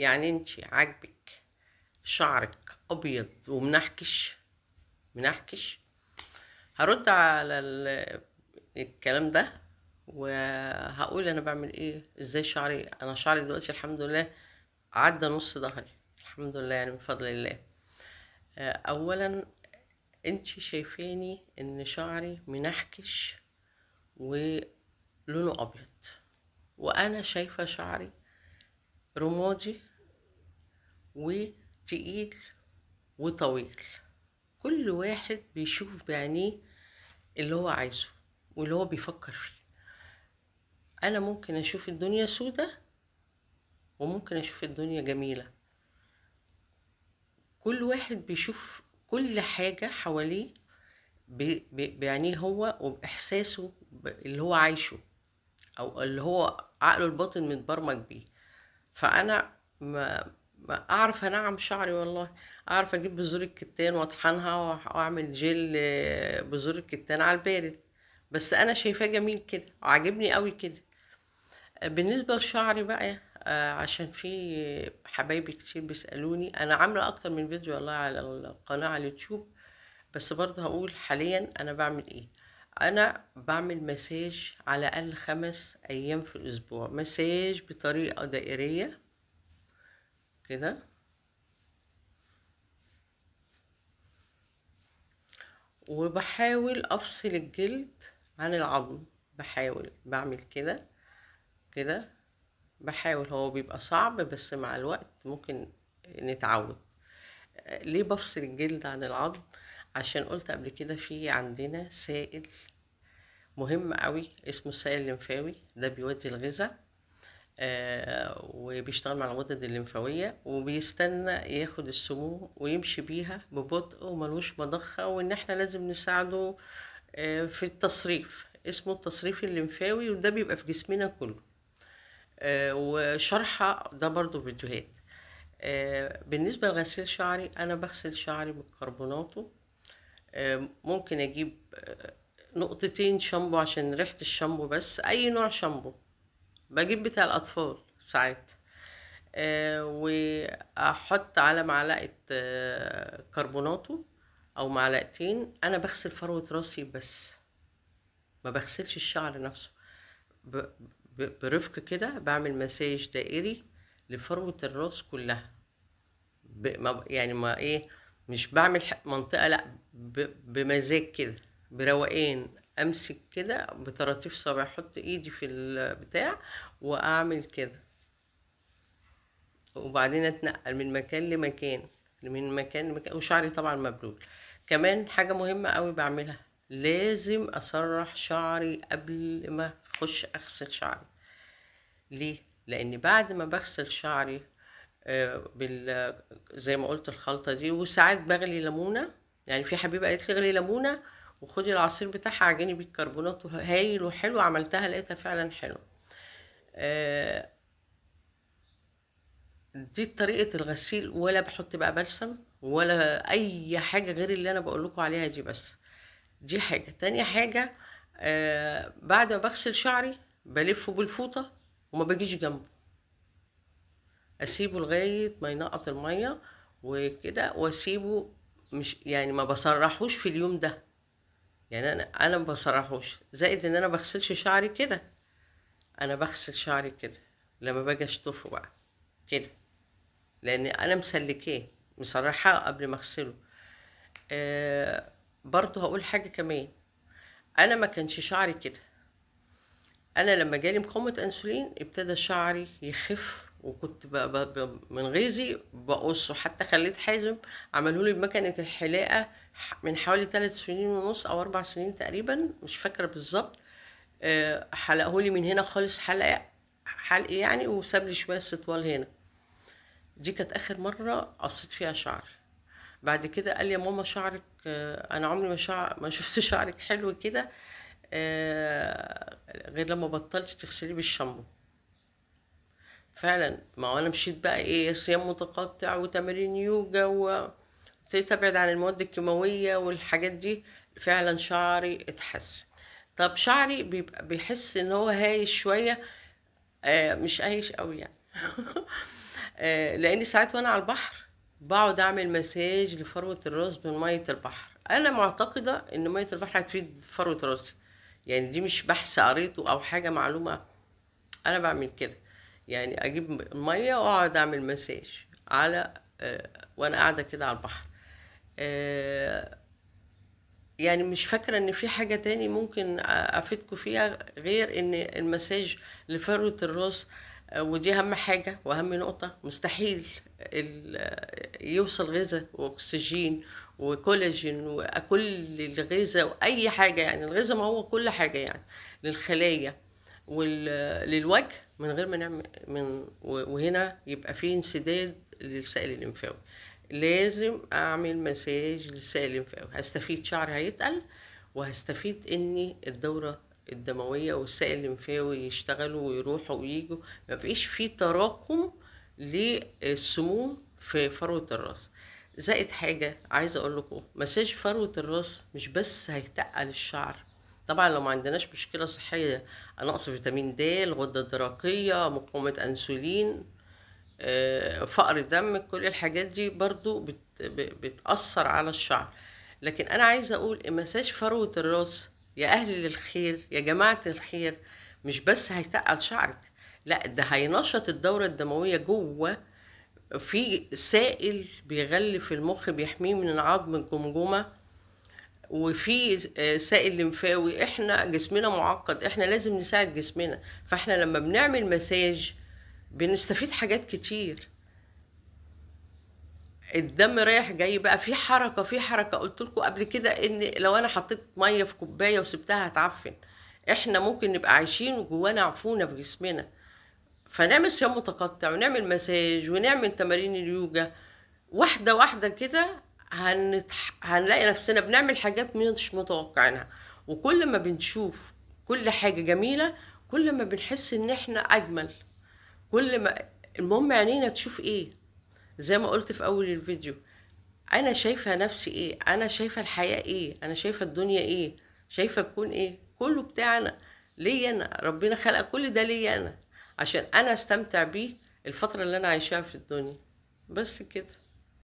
يعني انت عاجبك شعرك ابيض ومنحكش منحكش هرد على الكلام ده وهقول انا بعمل ايه ازاي شعري انا شعري دلوقتي الحمد لله عدى نص ظهري الحمد لله يعني من فضل الله آه، اولا انت شايفاني ان شعري منحكش ولونه ابيض وانا شايفه شعري رمادي وتقيل وطويل كل واحد بيشوف بعينيه اللي هو عايزه واللي هو بيفكر فيه انا ممكن اشوف الدنيا سودة وممكن اشوف الدنيا جميلة كل واحد بيشوف كل حاجة حواليه بعينيه هو وبإحساسه اللي هو عايشه أو اللي هو عقله الباطن متبرمج بيه فأنا ما اعرف انعم شعري والله اعرف اجيب بذور الكتان واطحنها واعمل جل آه، بذور الكتان على البارد بس انا شايفاه جميل كده وعاجبني قوي كده بالنسبه لشعري بقى آه، عشان في حبايبي كتير بيسالوني انا عامله اكتر من فيديو والله على القناه على اليوتيوب بس برضه هقول حاليا انا بعمل ايه انا بعمل مساج على الاقل خمس ايام في الاسبوع مساج بطريقه دائريه كده وبحاول افصل الجلد عن العظم بحاول بعمل كده كده بحاول هو بيبقى صعب بس مع الوقت ممكن نتعود ليه بفصل الجلد عن العظم عشان قلت قبل كده في عندنا سائل مهم قوي اسمه السائل الليمفاوي ده بيودي الغذاء آه، وبيشتغل مع الغدد الليمفاوية وبيستنى ياخد السموم ويمشي بيها ببطء وملوش مضخة وإن احنا لازم نساعده آه، في التصريف اسمه التصريف الليمفاوي وده بيبقى في جسمنا كله آه، وشرحة ده برضو فيديوهات بالنسبة لغسيل شعري أنا بغسل شعري بكربوناته ممكن أجيب نقطتين شامبو عشان ريحة الشامبو بس أي نوع شامبو بجيب بتاع الأطفال ساعات آه، وأحط على معلقة آه، كربوناتو أو معلقتين أنا بغسل فروة راسي بس ما بغسلش الشعر نفسه برفق كده بعمل مساج دائري لفروة الراس كلها يعني ما ايه مش بعمل منطقة لا بمزاج كده بروقان امسك كده بطراطيف صابع احط ايدي في البتاع واعمل كده وبعدين اتنقل من مكان لمكان من مكان لمكان وشعري طبعا مبلول كمان حاجه مهمه قوي بعملها لازم اسرح شعري قبل ما اخش اغسل شعري ليه لان بعد ما بغسل شعري آه، بال زي ما قلت الخلطه دي وساعات بغلي ليمونه يعني في حبيبه قالت لي غلي ليمونه وخدي العصير بتاعها عجني بالكربونات هايل وحلو عملتها لقيتها فعلا حلو آه، دي طريقة الغسيل ولا بحط بقى بلسم ولا اي حاجة غير اللي انا بقول لكم عليها دي بس دي حاجة تاني حاجة آه، بعد ما بغسل شعري بلفه بالفوطة وما بجيش جنبه اسيبه لغاية ما ينقط المية وكده واسيبه مش يعني ما بصرحوش في اليوم ده يعني انا انا ما بسرحوش زائد ان انا بغسلش شعري كده انا بغسل شعري كده لما باجي اشطفه بقى كده لان انا مسلكاه مصرحاه قبل ما اغسله آه برضو هقول حاجه كمان انا ما كانش شعري كده انا لما جالي مقاومه انسولين ابتدى شعري يخف وكنت بقى بقى من غيظي بقصه حتى خليت حازم عملوا لي بمكنه الحلاقه من حوالي ثلاث سنين ونص او اربع سنين تقريبا مش فاكره بالظبط آه، حلقه لي من هنا خالص حلقه حلق يعني وساب لي شويه سطوال هنا دي كانت اخر مره قصيت فيها شعر بعد كده قال لي يا ماما شعرك آه، انا عمري ما شعر ما شفت شعرك حلو كده آه، غير لما بطلت تغسليه بالشامبو فعلا ما هو انا مشيت بقى ايه صيام متقطع وتمارين يوجا وابتديت ابعد عن المواد الكيماويه والحاجات دي فعلا شعري اتحسن طب شعري بيبقى بيحس ان هو هايش شويه آه مش هايش قوي يعني آه لان ساعات وانا على البحر بقعد اعمل مساج لفروه الراس بميه البحر انا معتقده ان ميه البحر هتفيد فروه راسي يعني دي مش بحث قريته او حاجه معلومه انا بعمل كده يعني اجيب ميه واقعد اعمل مساج على آه، وانا قاعده كده على البحر آه، يعني مش فاكره ان في حاجه تاني ممكن افيدكم فيها غير ان المساج لفروه الراس آه، ودي اهم حاجه واهم نقطه مستحيل يوصل غذاء واكسجين وكولاجين وكل الغذاء واي حاجه يعني الغذاء ما هو كل حاجه يعني للخلايا وللوجه من غير ما نعمل من وهنا يبقى في انسداد للسائل الليمفاوي لازم اعمل مساج للسائل الليمفاوي هستفيد شعري هيتقل وهستفيد اني الدوره الدمويه والسائل الليمفاوي يشتغلوا ويروحوا ويجوا مفيش في تراكم للسموم في فروه الراس زائد حاجه عايزه اقول لكم مساج فروه الراس مش بس هيتقل الشعر طبعا لو ما عندناش مشكله صحيه نقص فيتامين د الغده الدرقيه مقاومه انسولين آه، فقر دم كل الحاجات دي برضو بت بتاثر على الشعر لكن انا عايزه اقول مساج فروه الراس يا اهل الخير يا جماعه الخير مش بس هيتقل شعرك لا ده هينشط الدوره الدمويه جوه في سائل بيغلف المخ بيحميه من العظم الجمجمه وفي آه، سائل لمفاوي احنا جسمنا معقد احنا لازم نساعد جسمنا فاحنا لما بنعمل مساج بنستفيد حاجات كتير الدم رايح جاي بقى في حركه في حركه قلت لكم قبل كده ان لو انا حطيت ميه في كوبايه وسبتها هتعفن احنا ممكن نبقى عايشين وجوانا عفونه في جسمنا فنعمل صيام متقطع ونعمل مساج ونعمل تمارين اليوجا واحده واحده كده هنتح... هنلاقي نفسنا بنعمل حاجات مش متوقعينها وكل ما بنشوف كل حاجة جميلة كل ما بنحس ان احنا اجمل كل ما المهم عينينا تشوف ايه زي ما قلت في اول الفيديو انا شايفة نفسي ايه انا شايفة الحياة ايه انا شايفة الدنيا ايه شايفة الكون ايه كله بتاعنا ليا انا ربنا خلق كل ده ليا انا عشان انا استمتع بيه الفترة اللي انا عايشاها في الدنيا بس كده